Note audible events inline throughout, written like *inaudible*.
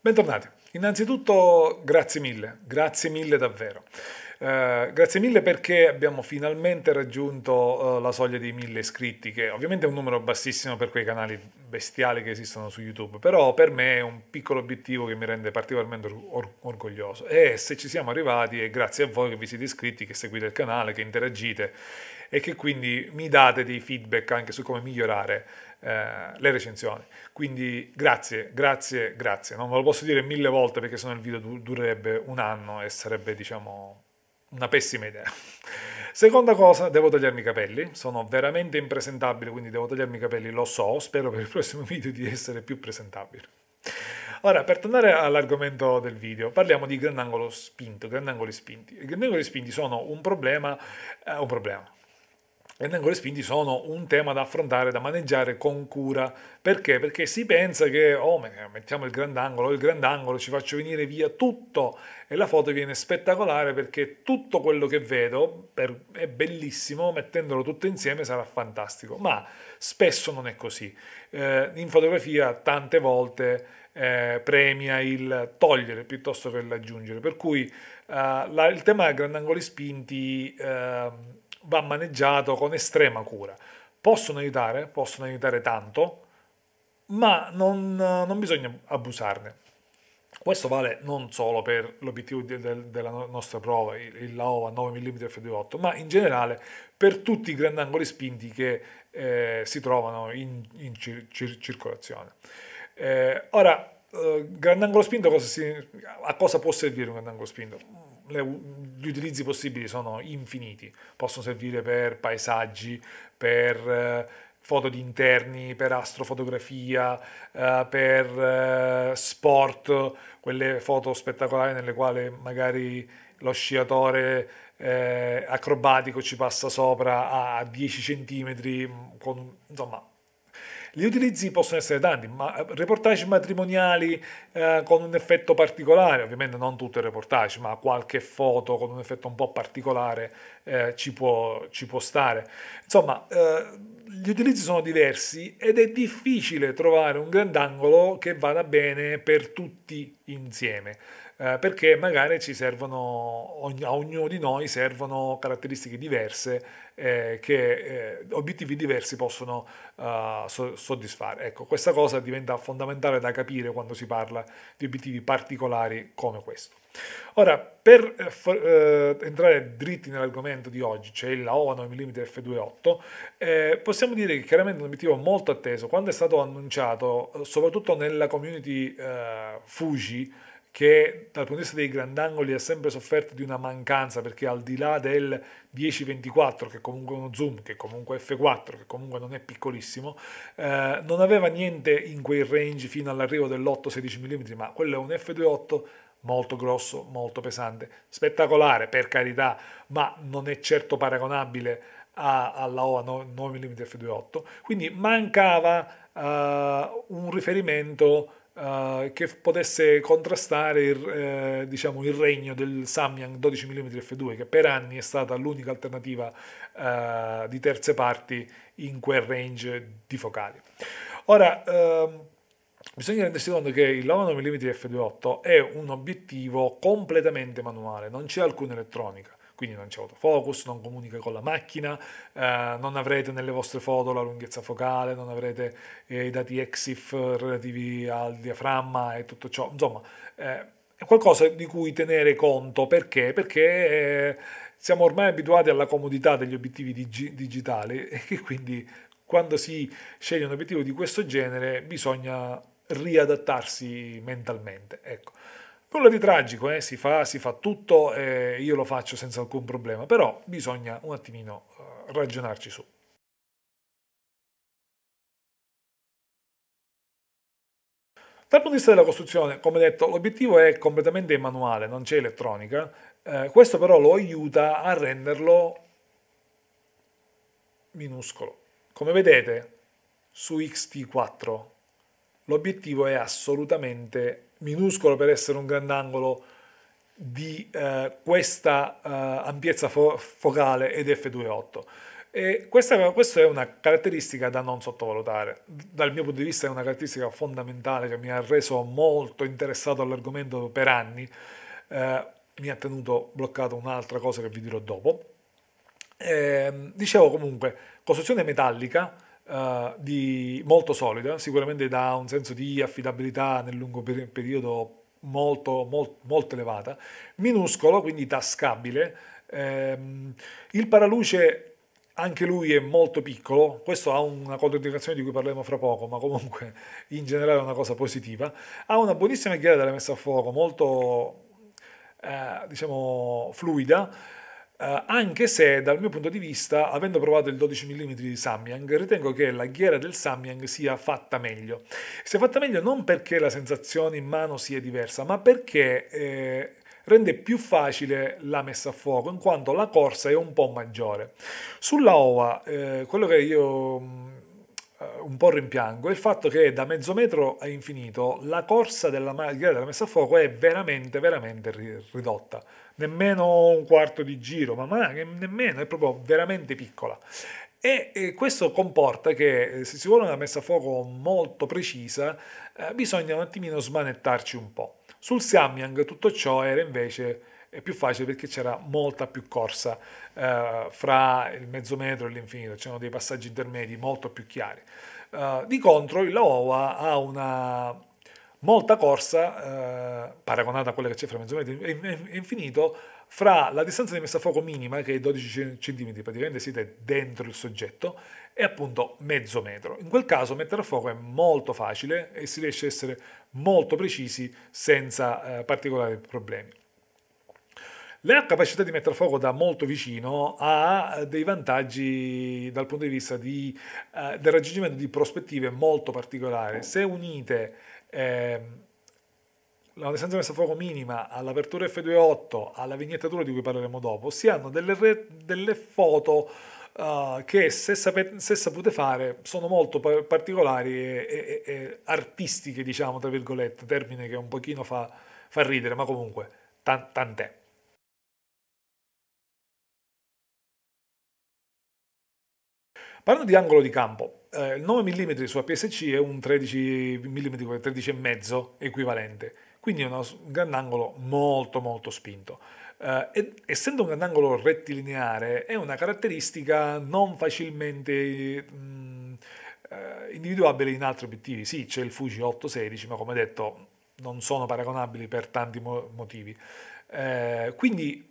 Bentornati. Innanzitutto grazie mille, grazie mille davvero. Eh, grazie mille perché abbiamo finalmente raggiunto eh, la soglia dei mille iscritti, che ovviamente è un numero bassissimo per quei canali bestiali che esistono su YouTube, però per me è un piccolo obiettivo che mi rende particolarmente or- orgoglioso. E se ci siamo arrivati è grazie a voi che vi siete iscritti, che seguite il canale, che interagite e che quindi mi date dei feedback anche su come migliorare eh, le recensioni. Quindi grazie, grazie, grazie. Non ve lo posso dire mille volte perché sennò il video durerebbe un anno e sarebbe, diciamo, una pessima idea. *laughs* Seconda cosa, devo tagliarmi i capelli, sono veramente impresentabile, quindi devo tagliarmi i capelli, lo so, spero per il prossimo video di essere più presentabile. Ora, per tornare all'argomento del video, parliamo di grandangolo spinto, grandangoli spinti. I grandangoli spinti sono un problema, eh, un problema, Rendangoli spinti sono un tema da affrontare, da maneggiare con cura. Perché? Perché si pensa che, oh, mettiamo il grandangolo, il grandangolo, ci faccio venire via tutto e la foto viene spettacolare perché tutto quello che vedo è bellissimo, mettendolo tutto insieme sarà fantastico. Ma spesso non è così. Eh, in fotografia tante volte eh, premia il togliere piuttosto che l'aggiungere. Per cui eh, la, il tema grandangoli spinti... Eh, va maneggiato con estrema cura. Possono aiutare, possono aiutare tanto, ma non, non bisogna abusarne. Questo vale non solo per l'obiettivo de, de, della nostra prova, il, il LAOVA 9 mm f2.8, ma in generale per tutti i grandangoli spinti che eh, si trovano in, in cir, cir, circolazione. Eh, ora, eh, grandangolo spinto cosa si, a cosa può servire un grandangolo spinto? gli utilizzi possibili sono infiniti, possono servire per paesaggi, per eh, foto di interni, per astrofotografia, eh, per eh, sport, quelle foto spettacolari nelle quali magari lo sciatore acrobatico ci passa sopra a 10 cm, mm, con, insomma gli utilizzi possono essere tanti, ma eh, reportage matrimoniali eh, con un effetto particolare, ovviamente non tutto il reportage, ma qualche foto con un effetto un po' particolare eh, ci, può, ci, può, stare. Insomma, eh, gli utilizzi sono diversi ed è difficile trovare un grandangolo che vada bene per tutti insieme. Eh, perché magari ci servono, a ognuno di noi servono caratteristiche diverse eh, che eh, obiettivi diversi possono eh, so- soddisfare. Ecco, questa cosa diventa fondamentale da capire quando si parla di obiettivi particolari come questo. Ora, per eh, eh entrare dritti nell'argomento di oggi, cioè la OVA 9 mm f2.8, eh, possiamo dire che chiaramente è un obiettivo molto atteso. Quando è stato annunciato, soprattutto nella community eh, Fuji, che dal punto di vista dei grandangoli ha sempre sofferto di una mancanza perché al di là del 10-24 che comunque è uno zoom, che comunque f4, che comunque non è piccolissimo, eh, non aveva niente in quei range fino all'arrivo dell'8-16 mm, ma quello è un f2.8 molto grosso, molto pesante, spettacolare per carità, ma non è certo paragonabile a, alla OA 9 mm f2.8, quindi mancava eh, un riferimento eh, che potesse contrastare il, eh, diciamo, il regno del Samyang 12 mm f2, che per anni è stata l'unica alternativa uh, di terze parti in quel range di focali. Ora, uh, bisogna rendersi conto che il 9 mm f2.8 è un obiettivo completamente manuale, non c'è alcuna elettronica quindi non c'è autofocus, non comunica con la macchina, eh, non avrete nelle vostre foto la lunghezza focale, non avrete eh, i dati EXIF relativi al diaframma e tutto ciò, insomma eh, è qualcosa di cui tenere conto perché? Perché eh, siamo ormai abituati alla comodità degli obiettivi dig- digitali *laughs* e che quindi quando si sceglie un obiettivo di questo genere bisogna riadattarsi mentalmente. Ecco. Nulla di tragico, eh? si, fa, si, fa, tutto, eh, io lo faccio senza alcun problema, però bisogna un attimino eh, ragionarci su. Dal punto di vista della costruzione, come detto, l'obiettivo è completamente manuale, non c'è elettronica, eh, questo però lo aiuta a renderlo minuscolo. Come vedete su XT4 l'obiettivo è assolutamente minuscolo minuscolo per essere un grandangolo di eh, questa eh, ampiezza fo- focale ed f2.8. E questa, questa, è una caratteristica da non sottovalutare. Dal mio punto di vista è una caratteristica fondamentale che mi ha reso molto interessato all'argomento per anni. Eh, mi ha tenuto bloccato un'altra cosa che vi dirò dopo. Ehm, dicevo comunque, costruzione metallica, uh, di, molto solida, sicuramente dà un senso di affidabilità nel lungo per- periodo molto, molt, molto elevata, minuscolo, quindi tascabile. Ehm, il paraluce anche lui è molto piccolo, questo ha una controindicazione di cui parleremo fra poco, ma comunque in generale è una cosa positiva. Ha una buonissima ghiera della messa a fuoco, molto eh, diciamo fluida Uh, anche se dal mio punto di vista, avendo provato il 12 mm di Samyang, ritengo che la ghiera del Samyang sia fatta meglio. Sia fatta meglio non perché la sensazione in mano sia diversa, ma perché eh, rende più facile la messa a fuoco, in quanto la corsa è un po' maggiore. Sulla OVA, eh, quello che io mm, un po' rimpiango è il fatto che da mezzo metro a infinito la corsa della macchina della messa a fuoco è veramente, veramente ridotta. Nemmeno un quarto di giro, ma, nemmeno, è proprio veramente piccola. E, questo comporta che eh, se si vuole una messa a fuoco molto precisa, eh, bisogna un attimino smanettarci un po'. Sul Siamyang tutto ciò era invece più facile perché c'era molta più corsa eh, fra il mezzo metro e l'infinito, c'erano dei passaggi intermedi molto più chiari. Eh, di contro il Laowa ha una molta corsa, eh, paragonata a quella che c'è fra mezzo metro e infinito, fra la distanza di messa a fuoco minima, che è 12 cm, praticamente siete dentro il soggetto, e appunto mezzo metro. In quel caso mettere a fuoco è molto facile e si riesce a essere molto precisi senza eh, particolari problemi. La capacità di mettere fuoco da molto vicino ha dei vantaggi dal punto di vista di, eh, del raggiungimento di prospettive molto particolari. Se unite eh, la distanza messa a fuoco minima all'apertura F28, alla vignettatura di cui parleremo dopo, si hanno delle, re, delle foto Uh, che se, sapete, se, sapute fare sono molto particolari e, e, e, artistiche, diciamo, tra virgolette, termine che un pochino fa, fa ridere, ma comunque tant'è. Parlando di angolo di campo, eh, il 9 mm sulla PSC è un 13 mm 13,5 equivalente, quindi è un grandangolo molto molto spinto. Eh, essendo un grandangolo rettilineare è una caratteristica non facilmente mh, mm, eh, individuabile in altri obiettivi. Sì, c'è il Fuji 816, ma come detto non sono paragonabili per tanti mo- motivi. Eh, quindi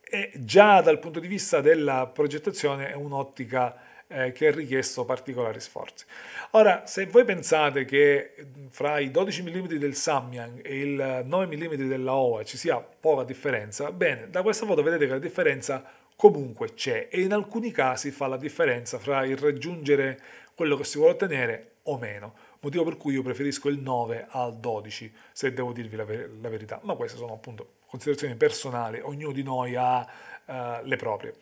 eh, già dal punto di vista della progettazione è un'ottica eh, che ha richiesto particolari sforzi. Ora, se voi pensate che fra i 12 mm del Samyang e il 9 mm della OA ci sia poca differenza, bene, da questa foto vedete che la differenza comunque c'è e in alcuni casi fa la differenza fra il raggiungere quello che si vuole ottenere o meno motivo per cui io preferisco il 9 al 12, se devo dirvi la, ver- la verità, ma queste sono appunto considerazioni personali, ognuno di noi ha uh, le proprie.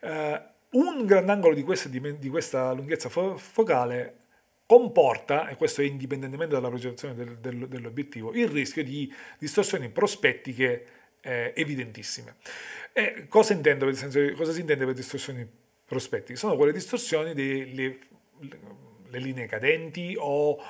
Uh, un grandangolo di questa, di questa lunghezza fo- focale comporta, e questo è indipendentemente dalla progettazione del, del, dell'obiettivo, il rischio di distorsioni prospettiche eh, evidentissime. E cosa, intendo, senso, cosa si intende per distorsioni prospettiche? Sono quelle distorsioni delle le linee cadenti o uh,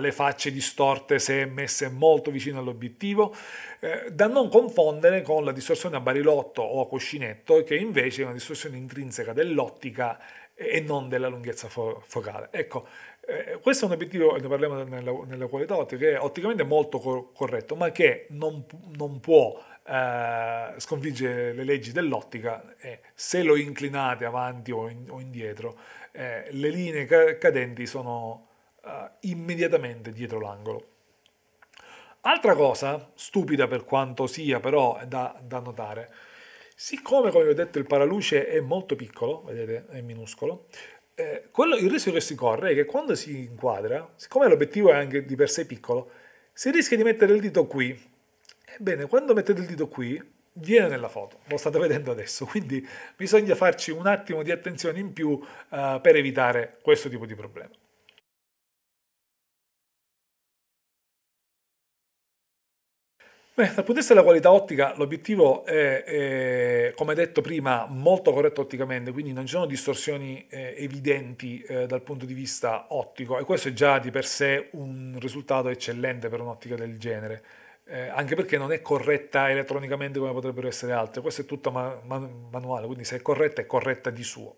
le facce distorte se messe molto vicino all'obiettivo, eh, da non confondere con la distorsione a barilotto o a cuscinetto, che invece è una distorsione intrinseca dell'ottica e non della lunghezza fo- focale. Ecco, eh, questo è un obiettivo, ne parliamo nella, nella qualità ottica, che è otticamente molto cor- corretto, ma che non, non può eh, sconfiggere le leggi dell'ottica eh, se lo inclinate avanti o, in, o indietro eh, le linee cadenti sono eh, immediatamente dietro l'angolo. Altra cosa, stupida per quanto sia però da, da notare, siccome come vi ho detto il paraluce è molto piccolo, vedete è minuscolo, eh, quello, il rischio che si corre è che quando si inquadra, siccome l'obiettivo è anche di per sé piccolo, si rischia di mettere il dito qui. Ebbene, quando mettete il dito qui, viene nella foto, lo state vedendo adesso, quindi bisogna farci un attimo di attenzione in più eh, per evitare questo tipo di problema. Beh, dal punto di vista della qualità ottica, l'obiettivo è, è, come detto prima, molto corretto otticamente, quindi non ci sono distorsioni eh, evidenti eh, dal punto di vista ottico e questo è già di per sé un risultato eccellente per un'ottica del genere eh, anche perché non è corretta elettronicamente come potrebbero essere altre, questa è tutta man- man- manuale, quindi se è corretta è corretta di suo.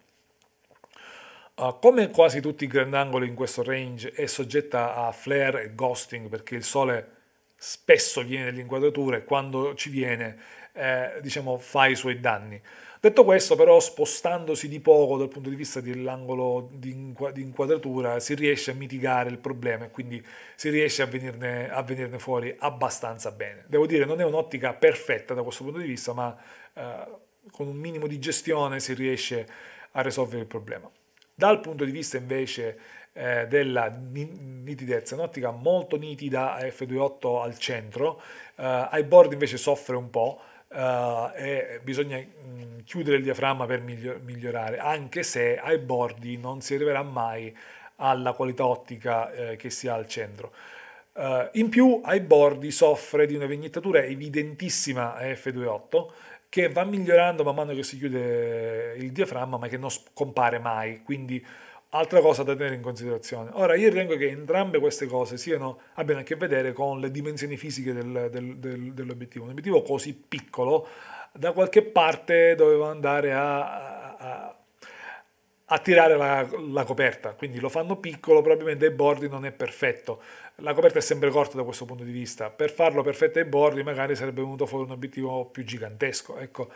Uh, come quasi tutti i grandangoli in questo range è soggetta a flare e ghosting perché il sole spesso viene nelle inquadrature e quando ci viene eh, diciamo, fa i suoi danni. Detto questo, però, spostandosi di poco dal punto di vista dell'angolo di inquadratura, si riesce a mitigare il problema e quindi si riesce a venirne, a venirne fuori abbastanza bene. Devo dire, non è un'ottica perfetta da questo punto di vista, ma eh, con un minimo di gestione si riesce a risolvere il problema. Dal punto di vista invece eh, della nitidezza, un'ottica molto nitida a F28 al centro, eh, ai bordi invece soffre un po'. Uh, e bisogna mh, mm, chiudere il diaframma per miglior- migliorare, anche se ai bordi non si arriverà mai alla qualità ottica eh, che si ha al centro. Uh, in più ai bordi soffre di una vignettatura evidentissima a F28 che va migliorando man mano che si chiude il diaframma ma che non scompare mai, quindi Altra cosa da tenere in considerazione. Ora, io ritengo che entrambe queste cose siano, abbiano a che vedere con le dimensioni fisiche del, del, del, dell'obiettivo. Un obiettivo così piccolo, da qualche parte doveva andare a, a, a tirare la, la coperta, quindi lo fanno piccolo, probabilmente ai bordi non è perfetto. La coperta è sempre corta da questo punto di vista. Per farlo perfetto ai bordi, magari sarebbe venuto fuori un obiettivo più gigantesco. Ecco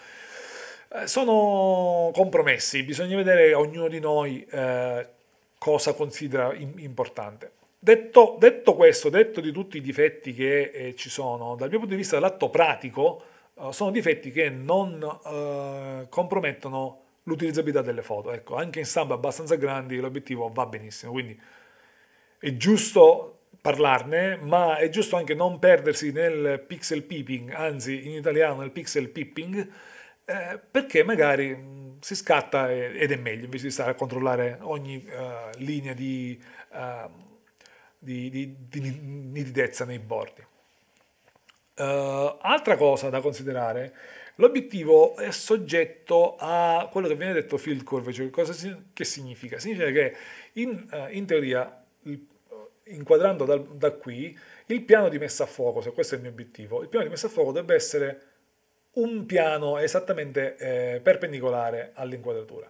eh, sono compromessi, bisogna vedere ognuno di noi eh, cosa considera importante. Detto, detto, questo, detto di tutti i difetti che eh, ci sono, dal mio punto di vista dall'atto pratico, eh, sono difetti che non eh, compromettono l'utilizzabilità delle foto. Ecco, anche in stampa abbastanza grandi l'obiettivo va benissimo, quindi è giusto parlarne, ma è giusto anche non perdersi nel pixel peeping, anzi in italiano nel pixel peeping, eh, perché magari mm, si scatta ed è meglio invece di stare a controllare ogni uh, linea di, uh, di, di, di, nitidezza nei bordi. Uh, altra cosa da considerare, l'obiettivo è soggetto a quello che viene detto field curve, cioè cosa si, che significa? Significa che in, eh, in teoria il, inquadrando da, da qui il piano di messa a fuoco, se questo è il mio obiettivo, il piano di messa a fuoco dovrebbe essere un piano esattamente eh, perpendicolare all'inquadratura.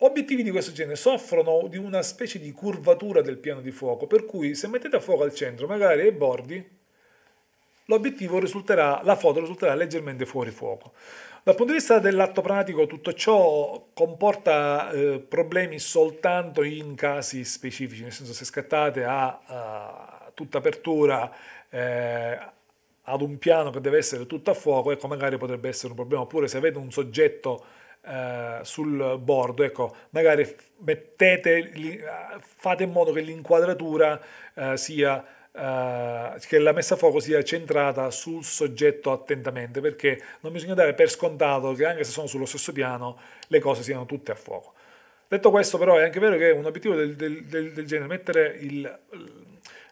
Obiettivi di questo genere soffrono di una specie di curvatura del piano di fuoco, per cui se mettete a fuoco al centro, magari ai bordi, l'obiettivo risulterà, la foto risulterà leggermente fuori fuoco. Dal punto di vista dell'atto pratico, tutto ciò comporta eh, problemi soltanto in casi specifici, nel senso se scattate a, a tutta apertura, eh, ad un piano che deve essere tutto a fuoco, ecco, magari potrebbe essere un problema. Oppure se avete un soggetto eh, sul bordo, ecco, magari mettete, fate in modo che l'inquadratura eh, sia Uh, che la messa a fuoco sia centrata sul soggetto attentamente, perché non bisogna dare per scontato che anche se sono sullo stesso piano le cose siano tutte a fuoco. Detto questo però è anche vero che un obiettivo del, del, del genere, mettere il,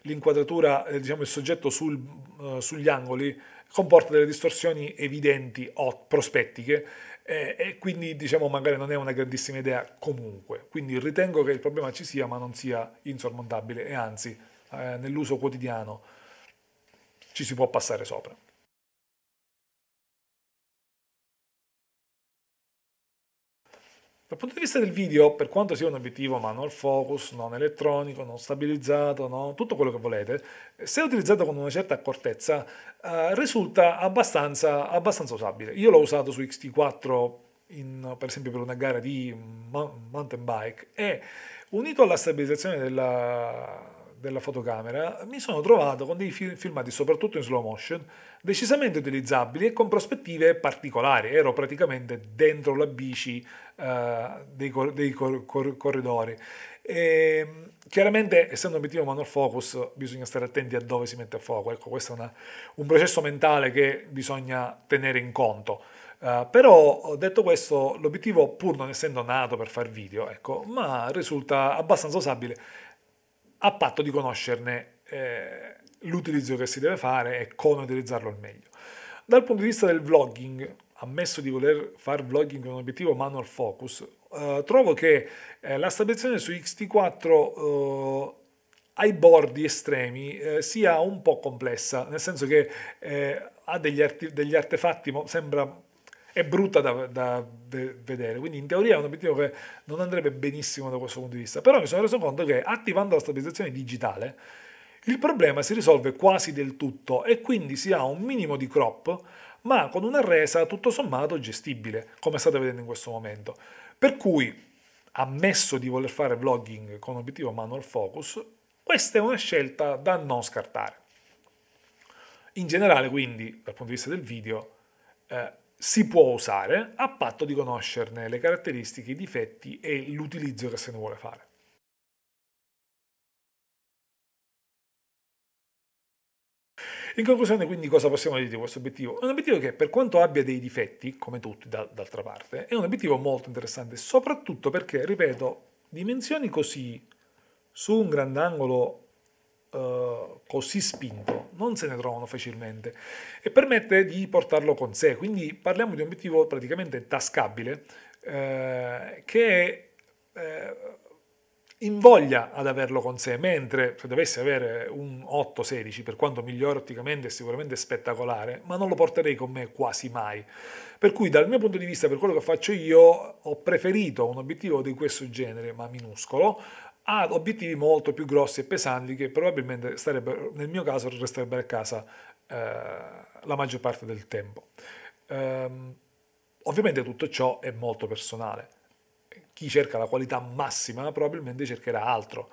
l'inquadratura, eh, diciamo il soggetto sul, eh, sugli angoli comporta delle distorsioni evidenti o prospettiche eh, e quindi diciamo magari non è una grandissima idea comunque. Quindi ritengo che il problema ci sia ma non sia insormontabile e anzi eh, nell'uso quotidiano ci si può passare sopra. Dal punto di vista del video, per quanto sia un obiettivo manual focus, non elettronico, non stabilizzato, no? tutto quello che volete, se utilizzato con una certa accortezza, eh, risulta abbastanza, abbastanza usabile. Io l'ho usato su XT4 in, per esempio per una gara di mountain bike e unito alla stabilizzazione della, della fotocamera, mi sono trovato con dei filmati, soprattutto in slow motion, decisamente utilizzabili e con prospettive particolari. Ero praticamente dentro la bici eh, dei, cor- dei cor- cor- corridori. E, ehm, chiaramente, essendo un obiettivo manual focus, bisogna stare attenti a dove si mette a fuoco. Ecco, questo è una, un processo mentale che bisogna tenere in conto. Uh, però detto questo, l'obiettivo, pur non essendo nato per far video, ecco, ma risulta abbastanza usabile a patto di conoscerne eh, l'utilizzo che si deve fare e come utilizzarlo al meglio. Dal punto di vista del vlogging, ammesso di voler fare vlogging con un obiettivo manual focus, eh, trovo che eh, la stabilizzazione su XT4 eh, ai bordi estremi eh, sia un po' complessa, nel senso che eh, ha degli, arti- degli artefatti, sembra è brutta da, da vedere. Quindi in teoria è un obiettivo che non andrebbe benissimo da questo punto di vista. Però mi sono reso conto che attivando la stabilizzazione digitale il problema si risolve quasi del tutto e quindi si ha un minimo di crop ma con una resa tutto sommato gestibile, come state vedendo in questo momento. Per cui, ammesso di voler fare vlogging con obiettivo manual focus, questa è una scelta da non scartare. In generale, quindi, dal punto di vista del video, eh, si può usare a patto di conoscerne le caratteristiche, i difetti e l'utilizzo che se ne vuole fare. In conclusione, quindi, cosa possiamo dire di questo obiettivo? È un obiettivo che, per quanto abbia dei difetti, come tutti d'altra parte, è un obiettivo molto interessante, soprattutto perché, ripeto, dimensioni così su un grandangolo eh, così spinto non se ne trovano facilmente e permette di portarlo con sé. Quindi parliamo di un obiettivo praticamente tascabile eh, che eh, invoglia ad averlo con sé, mentre se dovessi avere un 8-16, per quanto migliore otticamente è sicuramente spettacolare, ma non lo porterei con me quasi mai. Per cui dal mio punto di vista, per quello che faccio io, ho preferito un obiettivo di questo genere, ma minuscolo, ha obiettivi molto più grossi e pesanti che probabilmente starebbero, nel mio caso, resterebbero a casa eh, la maggior parte del tempo. Ehm, ovviamente tutto ciò è molto personale. Chi cerca la qualità massima probabilmente cercherà altro.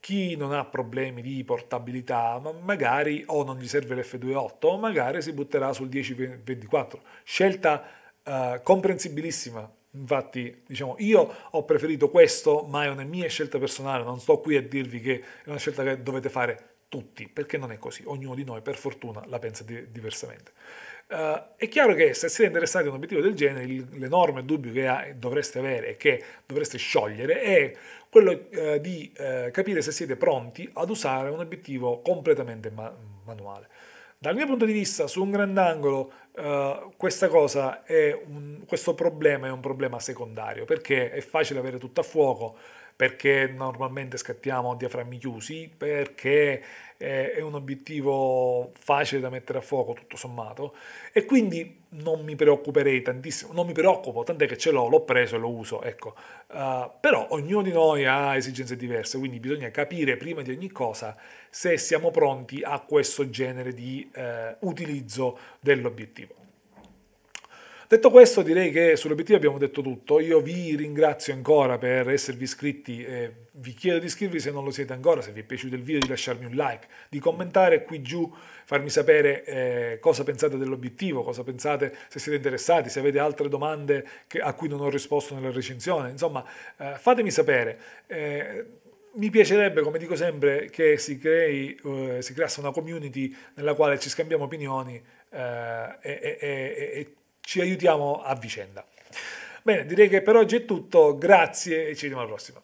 Chi non ha problemi di portabilità, ma magari o non gli serve l'F28 o magari si butterà sul 1024. Scelta eh, comprensibilissima Infatti, diciamo, io ho preferito questo, ma è una mia scelta personale, non sto qui a dirvi che è una scelta che dovete fare tutti, perché non è così, ognuno di noi per fortuna la pensa di- diversamente. Uh, è chiaro che se siete interessati a un obiettivo del genere, il, l'enorme dubbio che ha, dovreste avere e che dovreste sciogliere è quello uh, di uh, capire se siete pronti ad usare un obiettivo completamente ma- manuale. Dal mio punto di vista, su un grandangolo, questa cosa è un questo problema è un problema secondario perché è facile avere tutto a fuoco, perché normalmente scattiamo a diaframmi chiusi, perché eh, è un obiettivo facile da mettere a fuoco tutto sommato e quindi non mi preoccuperei tantissimo, non mi preoccupo, tant'è che ce l'ho, l'ho preso e lo uso, ecco. Uh, però ognuno di noi ha esigenze diverse, quindi bisogna capire prima di ogni cosa se siamo pronti a questo genere di uh, utilizzo dell'obiettivo. Detto questo, direi che sull'obiettivo abbiamo detto tutto. Io vi ringrazio ancora per esservi iscritti e vi chiedo di iscrivervi se non lo siete ancora, se vi è piaciuto il video di lasciarmi un like, di commentare qui giù, farmi sapere eh, cosa pensate dell'obiettivo, cosa pensate se siete interessati, se avete altre domande che, a cui non ho risposto nella recensione, insomma eh, fatemi sapere. Eh, mi piacerebbe, come dico sempre, che si, crei, eh, si creasse una community nella quale ci scambiamo opinioni eh, e, e, e ci aiutiamo a vicenda. Bene, direi che per oggi è tutto, grazie e ci vediamo alla prossima.